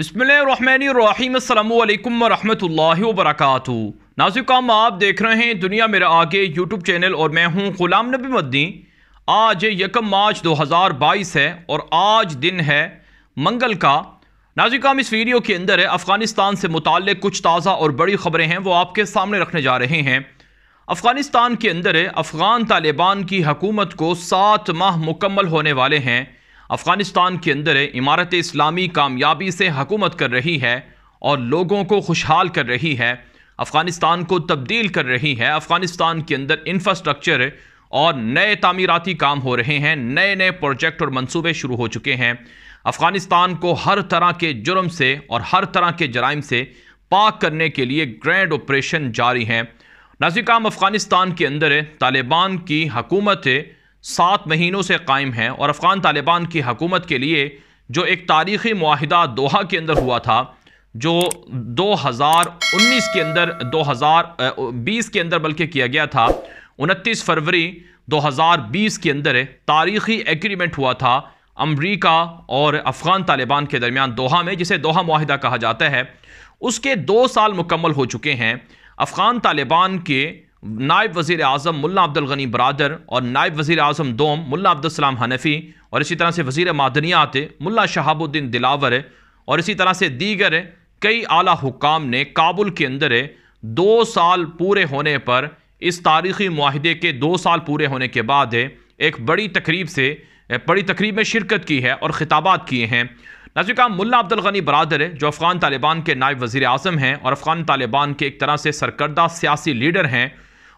बसमिलकुम वरहमल वरक नाजिब काम आप देख रहे हैं दुनिया मेरा आगे यूट्यूब चैनल और मैं हूं गुलाम नबी मदनी आज यकम मार्च 2022 है और आज दिन है मंगल का नाजिकाम इस वीडियो के अंदर है अफ़गानिस्तान से मुतल कुछ ताज़ा और बड़ी ख़बरें हैं वो आपके सामने रखने जा रहे हैं अफ़गानिस्तान के अंदर अफ़गान तालिबान की हकूमत को सात माह मुकम्मल होने वाले हैं अफ़गानिस्तान के अंदर इमारत इस्लामी कामयाबी से हकूमत कर रही है और लोगों को खुशहाल कर रही है अफ़गानिस्तान को तब्दील कर रही है अफ़गानिस्तान के अंदर इंफ्रास्ट्रक्चर और नए तामीराती काम हो रहे हैं नए नए प्रोजेक्ट और मंसूबे शुरू हो चुके हैं अफ़गानिस्तान को हर तरह के जुर्म से और हर तरह के जराइम से पाक करने के लिए ग्रैंड ऑपरेशन जारी हैं नाजिक अफ़गानिस्तान के अंदर तालिबान की हकूमत सात महीनों से कायम है और अफ़गान तालिबान की हकूमत के लिए जो एक तारीख़ी माहिदा दोहा के अंदर हुआ था जो 2019 के अंदर 2020 के अंदर बल्कि किया गया था 29 फरवरी 2020 के अंदर तारीख़ी एग्रीमेंट हुआ था अमरीका और अफ़गान तालिबान के दरमियान दोहा में जिसे दोहा माहिदा कहा जाता है उसके दो साल मुकम्मल हो चुके हैं अफ़गान तालिबान के नायब वज़ी अजम मुला अब्दुलगनी बरदर और नायब वज़ी अजम दोम मुला अब्दुलसलाम हनफ़ी और इसी तरह से वज़ी मादनियात मुला शहाबुद्दीन दिलावर और इसी तरह से दीगर कई अली हुकाम ने काबुल के अंदर दो साल पूरे होने पर इस तारीख़ी माहदे के दो साल पूरे होने के बाद एक बड़ी तकरीब से बड़ी तकरीब में शिरकत की है और ख़िताबात किए हैं नाजिका मुला अब्दुल ग़नी बरदर जो अफ़गान तालिबान के नायब वज़ी अजम हैं और अफ़गान तालिबान के एक तरह से सरकर्दा सियासी लीडर हैं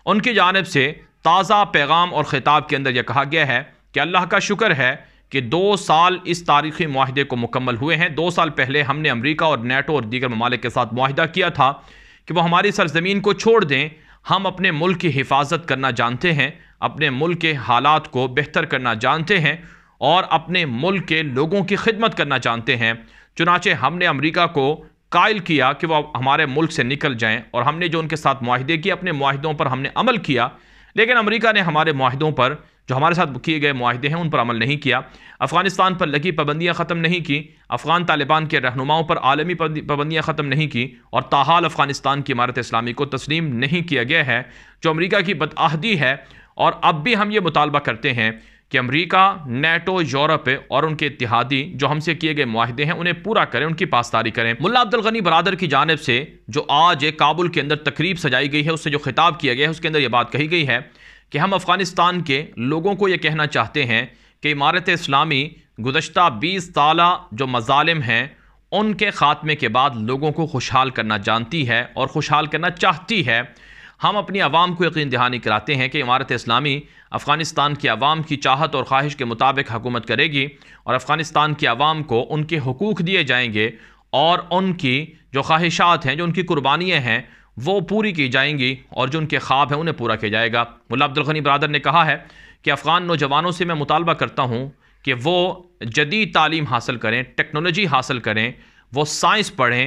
उनकी जानब से ताज़ा पैगाम और ख़िताब के अंदर यह कहा गया है कि अल्लाह का शुक्र है कि दो साल इस तारीखी माहदे को मुकम्मल हुए हैं दो साल पहले हमने अमरीका और नेटो और दीगर ममालिक के साथ माहदा किया था कि वह हमारी सरजमीन को छोड़ दें हम अपने मुल्क की हिफाजत करना जानते हैं अपने मुल्क के हालात को बेहतर करना जानते हैं और अपने मुल्क के लोगों की खिदमत करना जानते हैं चुनाचे हमने अमरीका को कायल किया कि वह हमारे मुल्क से निकल जाएँ और हमने जो उनके साथ माहदे किए अपने माहदों पर हमने अमल किया लेकिन अमरीका ने हमारे माहदों पर जो हमारे साथ किए गए माहदे हैं उन पर अमल नहीं किया अफ़गानिस्तान पर लगी पाबंदियाँ ख़त्म नहीं की अफ़गान तालिबान के रहनुमाओं पर आलमी पाबंदियाँ ख़त्म नहीं की और ताहाल अफ़गानिस्तान की इमारत इस्लामी को तस्लीम नहीं किया गया है जो अमरीका की बदआहदी है और अब भी हम ये मुतालबा करते हैं कि अमरीका नेटो यूरोप और उनके इतिहादी जो हमसे किए गए माहदे हैं उन्हें पूरा करें उनकी पासदारी करें मुला अब्दुल गनी बरदर की जानब से जो आज एक काबुल के अंदर तकरीब सजाई गई है उससे जो खिताब किया गया है उसके अंदर ये बात कही गई है कि हम अफ़गानिस्तान के लोगों को ये कहना चाहते हैं कि इमारत इस्लामी गुजशत बीस साल जो मजालम हैं उनके ख़ात्मे के बाद लोगों को खुशहाल करना जानती है और खुशहाल करना चाहती है हम अपनी आवाम को यकीन दहानी कराते हैं कि इमारत इस्लामी अफ़गानिस्तान की आवाम की चाहत और ख्वाहिश के मुताबिक हकूमत करेगी और अफ़गानिस्तान की आवाम को उनके हकूक़ दिए जाएंगे और उनकी जो ख्वाहिशात हैं जो उनकी कुर्बानियाँ हैं वो पूरी की जाएंगी और जो उनके ख्वाब हैं उन्हें पूरा किया जाएगा मुला अब्दुल्गनी बरदर ने कहा है कि अफ़गान नौजवानों से मैं मुतालबा करता हूँ कि वो जदीद तालीम हासिल करें टेक्नोलॉजी हासिल करें वो साइंस पढ़ें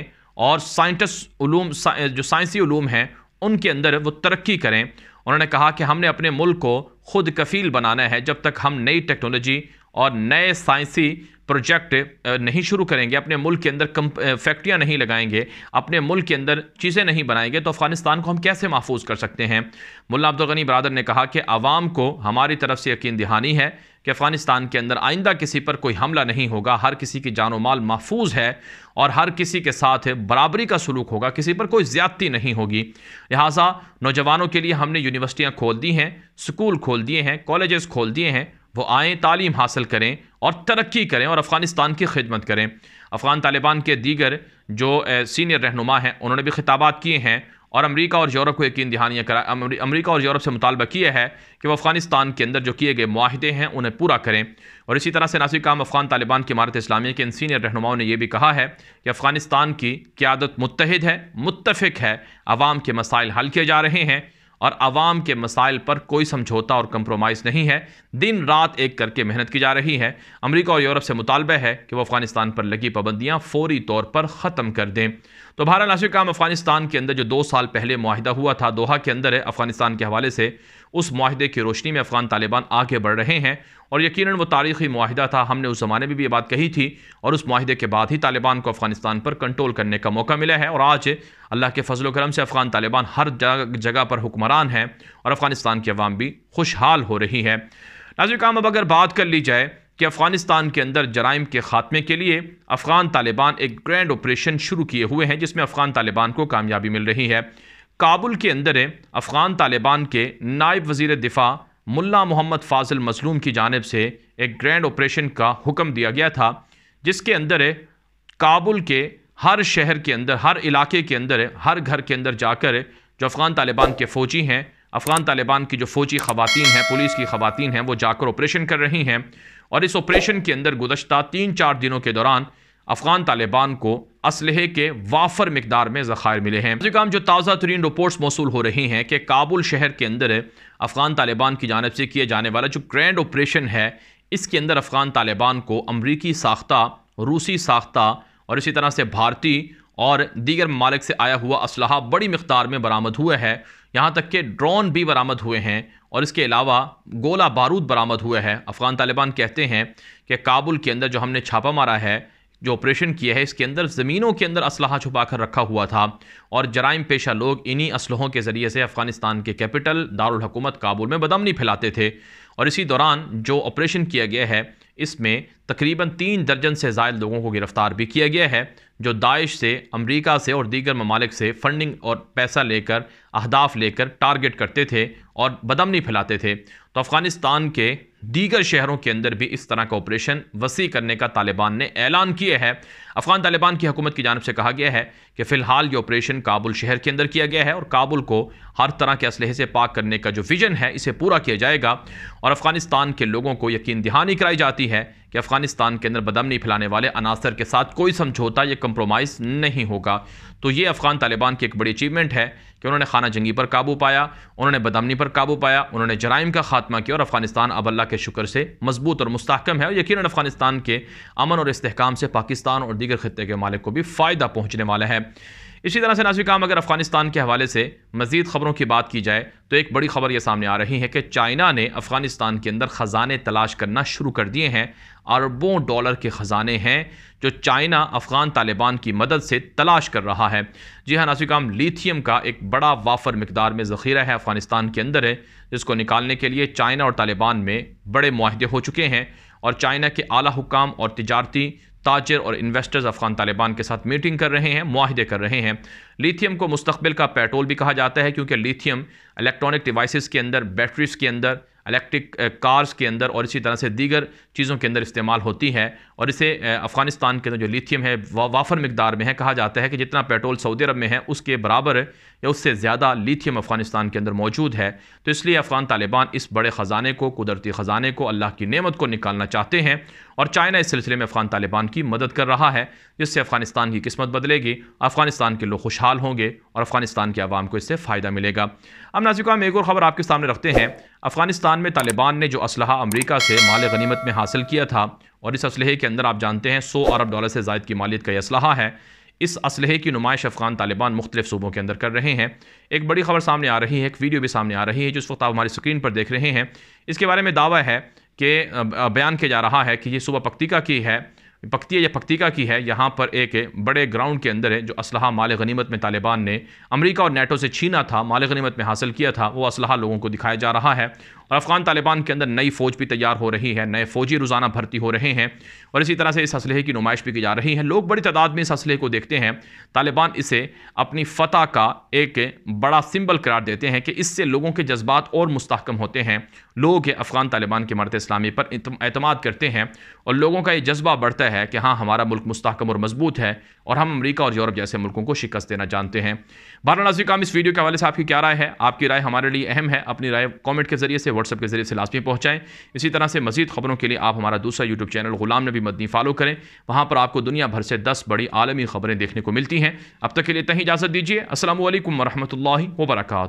और साइंटिस्ट जो साइंसी ूम हैं उनके अंदर वो तरक्की करें उन्होंने कहा कि हमने अपने मुल्क को खुद कफील बनाना है जब तक हम नई टेक्नोलॉजी और नए साइंसी प्रोजेक्ट नहीं शुरू करेंगे अपने मुल्क के अंदर कम फैक्ट्रियाँ नहीं लगाएंगे अपने मुल्क के अंदर चीज़ें नहीं बनाएंगे तो अफ़गानिस्तान को हम कैसे महफूज कर सकते हैं मुला अब्दुल गनी बरदर ने कहा कि आवाम को हमारी तरफ से यकीन दहानी है कि अफ़गानिस्तान के अंदर आइंदा किसी पर कोई हमला नहीं होगा हर किसी की जान माल महफूज है और हर किसी के साथ बराबरी का सलूक होगा किसी पर कोई ज़्यादती नहीं होगी लिहाजा नौजवानों के लिए हमने यूनिवर्सिटियाँ खोल दी हैं स्कूल खोल दिए हैं कॉलेजेस खोल दिए हैं वो आएँ तालीम हासिल करें और तरक्की करें और अफ़गानिस्तान की खिदमत करें अफ़गान तालिबान के दीगर जो सीनियर रहनुमा हैं उन्होंने भी खिताबात किए हैं और अमरीका और यूरोप को यकीन दहानियाँ करा अमरीका और यूरोप से मुतालबा किया है कि वह अफगानिस्तान के अंदर जो किए गए माहदे हैं उन्हें पूरा करें और इसी तरह से नासिक काम अफगान तालिबान की इमारत इस्लामिया के इन सीनियर रहनुमाओं ने यह भी कहा है कि अफगानिस्तान की क्यादत मुतहद है मुतफिक है आवाम के मसाइल हल किए जा रहे हैं और आवाम के मसाइल पर कोई समझौता और कंप्रोमाइज़ नहीं है दिन रात एक करके मेहनत की जा रही है अमरीका और यूरोप से मुतालबा है कि वह अफगानिस्तान पर लगी पाबंदियाँ फौरी तौर पर ख़त्म कर दें तो भारत नासिर काम अफगानिस्तान के अंदर जो दो साल पहले माहिदा हुआ था दोहा के अंदर है अफगानिस्तान के हवाले से उस माहदे की रोशनी में अफगान तालिबान आगे बढ़ रहे हैं और यकीन वो तारीखी माहिदा था हमने उस ज़माने में भी ये बात कही थी और उस माहदे के बाद ही तालिबान को अफगानिस्तान पर कंट्रोल करने का मौका मिला है और आज अल्लाह के फजल करम से अफगान तालिबान हर जगह पर हुक्मरान है और अफगानिस्तान की अवाम भी खुशहाल हो रही है नाजिक काम अब अगर बात कर ली जाए कि अफगानिस्तान के अंदर जराइम के खात्मे के लिए अफगान तालिबान एक ग्रैंड ऑपरेशन शुरू किए हुए हैं जिसमें अफगान तालिबान को कामयाबी मिल रही है काबुल के अंदर अफगान तालिबान के नायब वजीर दिफा मुल्ला मोहम्मद फाजिल मजलूम की जानब से एक ग्रैंड ऑपरेशन का हुक्म दिया गया था जिसके अंदर काबुल के हर शहर के अंदर हर इलाके के अंदर हर घर के अंदर जाकर जो अफ़गान तालिबान के फ़ौजी हैं अफ़गान तालिबान की जो फ़ौजी ख़वान हैं पुलिस की ख़वान हैं वो जाकर ऑपरेशन कर रही हैं और इस ऑपरेशन के अंदर गुजशत तीन चार दिनों के दौरान अफगान तालिबान को असलहे के वाफर मकदार में ज़खायर मिले हैं काम जो ताज़ा तरीन रिपोर्ट्स मौसू हो रही हैं कि काबुल शहर के अंदर अफगान तालिबान की जानब से किए जाने वाला जो ग्रैंड ऑपरेशन है इसके अंदर अफगान तालिबान को अमरीकी साख्ता रूसी साख्ता और इसी तरह से भारतीय और दीगर ममालिक से आया हुआ इसलह बड़ी मकदार में बरामद हुआ है यहाँ तक के ड्रोन भी बरामद हुए हैं और इसके अलावा गोला बारूद बरामद हुए हैं अफ़गान तालिबान कहते हैं कि काबुल के अंदर जो हमने छापा मारा है जो ऑपरेशन किया है इसके अंदर ज़मीनों के अंदर असलहा छुपा कर रखा हुआ था और जराइम पेशा लोग इन्हीं इसलहों के ज़रिए से अफ़गानिस्तान के कैपिटल दारुलकूमत काबुल में बदमनी फैलाते थे और इसी दौरान जो ऑपरेशन किया गया है इसमें तकरीबन तीन दर्जन से जायद लोगों को गिरफ़्तार भी किया गया है जो दाइश से अमरीका से और दीगर ममालिक से फंडिंग और पैसा लेकर अहदाफ लेकर टारगेट करते थे और बदमनी फैलाते थे तो अफ़गानिस्तान के दीगर शहरों के अंदर भी इस तरह का ऑपरेशन वसी करने का तालिबान ने ऐलान किया है अफ़गान तालिबान की हुकूमत की जानब से कहा गया है कि फ़िलहाल ये ऑपरेशन काबुल शहर के अंदर किया गया है और काबुल को हर तरह के असलहे से पाक करने का जो विजन है इसे पूरा किया जाएगा और अफ़गानिस्तान के लोगों को यकीन दहानी कराई जाती है है कि अफगानिस्तान के अंदर बदमनी फैलाने वाले अनासर के साथ कोई समझौता या कंप्रोमाइज़ नहीं होगा तो ये अफ़गान तालिबान की एक बड़ी अचीवमेंट है कि उन्होंने खाना जंगी पर काबू पाया उन्होंने बदमनी पर काबू पाया उन्होंने जराइम का खात्मा किया और अफगानिस्तान अब अल्लाह के शुक्र से मजबूत और मुस्तकम है और यकीन अफगानिस्तान के अमन और इसकाम से पाकिस्तान और दीगर खत्े के मालिक को भी फ़ायदा पहुँचने वाला है इसी तरह से नाजिक काम अगर अफगानिस्तान के हवाले से मजीद खबरों की बात की जाए तो एक बड़ी खबर यह सामने आ रही है कि चाइना ने अफगानिस्तान के अंदर ख़जाने तलाश करना शुरू कर दिए हैं अरबों डॉलर के ख़जाने हैं जो चाइना अफ़गान तालिबान की मदद से तलाश कर रहा है जी हाँ नासिकाम लीथियम का एक बड़ा वाफर मकदार में ज़ख़ीरा है अफ़गानिस्तान के अंदर है जिसको निकालने के लिए चाइना और तालिबान में बड़े माहदे हो चुके हैं और चाइना के अली हुकाम और तजारती ताजर और इन्वेस्टर्स अफगान तालिबान के साथ मीटिंग कर रहे हैं माहदे कर रहे हैं लीथियम को मुस्तबिल का पेट्रोल भी कहा जाता है क्योंकि लीथियम इलेक्ट्रॉनिक डिवाइसेस के अंदर बैटरीज के अंदर इलेक्ट्रिक कार्स uh, के अंदर और इसी तरह से दीगर चीज़ों के अंदर इस्तेमाल होती है और इसे uh, अफ़गानिस्तान के अंदर जो लिथियम है वाफर मकदार में है कहा जाता है कि जितना पेट्रोल सऊदी अरब में है उसके बराबर या उससे ज़्यादा लिथियम अफ़गानिस्तान के अंदर मौजूद है तो इसलिए अफ़गान तालिबान इस बड़े ख़जाने को कुदरती ख़जाने को अल्लाह की नेमत को निकालना चाहते हैं और चाइना इस सिलसिले में अफ़गान तालिबान की मदद कर रहा है जिससे अफ़गानिस्तान की किस्मत बदलेगी अफ़गानिस्तान के लोग खुशहाल होंगे और अफ़गानिस्तान के आवाम को इससे फ़ायदा मिलेगा अब नाजिका हम एक और ख़बर आपके सामने रखते हैं अफ़गानिस्तान में तालिबान ने जो असलहा अमरीका से माल गनीमत में हासिल किया था और इस असलहे के अंदर आप जानते हैं सौ अरब डॉलर से जायद की मालियत का यह असलहा है इस असलहे की नुमाइश अफगान तालिबान मुख्तलिफ सूबों के अंदर कर रहे हैं एक बड़ी खबर सामने आ रही है एक वीडियो भी सामने आ रही है जिस वक्त आप हमारी स्क्रीन पर देख रहे हैं इसके बारे में दावा है कि बयान किया जा रहा है कि ये सुबह पक्तिका की है पकतिया या पक्तिका की है यहाँ पर एक बड़े ग्राउंड के अंदर है जो इसल माल गनीमत में तालिबान ने अमेरिका और नेटो से छीना था माल गनीमत में हासिल किया था वो इसलह लोगों को दिखाया जा रहा है और अफगान तालिबान के अंदर नई फौज भी तैयार हो रही है नए फौजी रोज़ाना भर्ती हो रहे हैं और इसी तरह से इस असलहे की नुमाइश भी की जा रही है लोग बड़ी तादाद में इस असलहे को देखते हैं तालिबान इसे अपनी फतह का एक बड़ा सिंबल करार देते हैं कि इससे लोगों के जज्बात और मुस्तकम होते हैं लोग अफगान तालिबान के मरत इस्लामी पर अतमाद करते हैं और लोगों का ये जज्बा बढ़ता है कि हाँ हमारा मुल्क मुस्तकम और मजबूत है और हम अमरीका और यूरोप जैसे मुल्कों को शिकस्त देना जानते हैं नजर काम इस वीडियो के हवाले से आपकी क्या राय है आपकी राय हमारे लिए अहम है अपनी राय कॉमेंट के जरिए से व्हाट्सअप के जरिए से लाजमी पहुँचाएँ इसी तरह से मजीद खबरों के लिए आप हमारा दूसरा यूट्यूब चैनल गुलाम नबी मदनी फॉलो करें वहाँ पर आपको दुनिया भर से दस बड़ी आलमी खबरें देखने को मिलती हैं अब तक के लिए तहीं इजाज़त दीजिए असल वरहमल वर्का